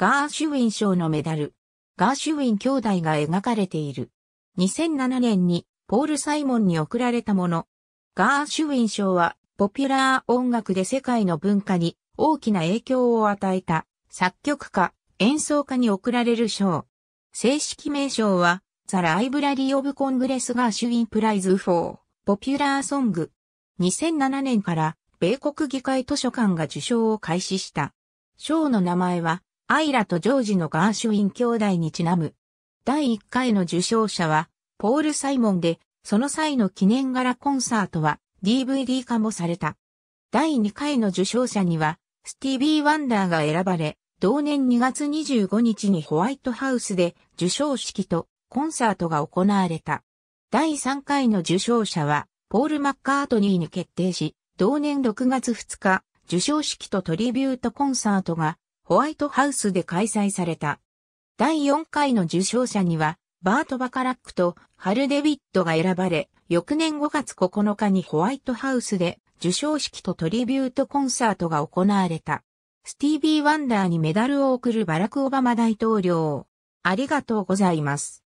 ガーシュウィン賞のメダル、ガーシュウィン兄弟が描かれている。2007年にポール・サイモンに贈られたもの。ガーシュウィン賞はポピュラー音楽で世界の文化に大きな影響を与えた作曲家、演奏家に贈られる賞。正式名称はザ・ライブラリー・オブ・コングレス・ガーシュウィン・プライズ・フォー・ポピュラー・ソング。2007年から米国議会図書館が受賞を開始した。賞の名前はアイラとジョージのガーシュイン兄弟にちなむ。第1回の受賞者は、ポール・サイモンで、その際の記念柄コンサートは DVD 化もされた。第2回の受賞者には、スティービー・ワンダーが選ばれ、同年2月25日にホワイトハウスで受賞式とコンサートが行われた。第3回の受賞者は、ポール・マッカートニーに決定し、同年6月2日、受賞式とトリビュートコンサートがホワイトハウスで開催された。第4回の受賞者には、バート・バカラックとハル・デビットが選ばれ、翌年5月9日にホワイトハウスで受賞式とトリビュートコンサートが行われた。スティービー・ワンダーにメダルを贈るバラク・オバマ大統領。ありがとうございます。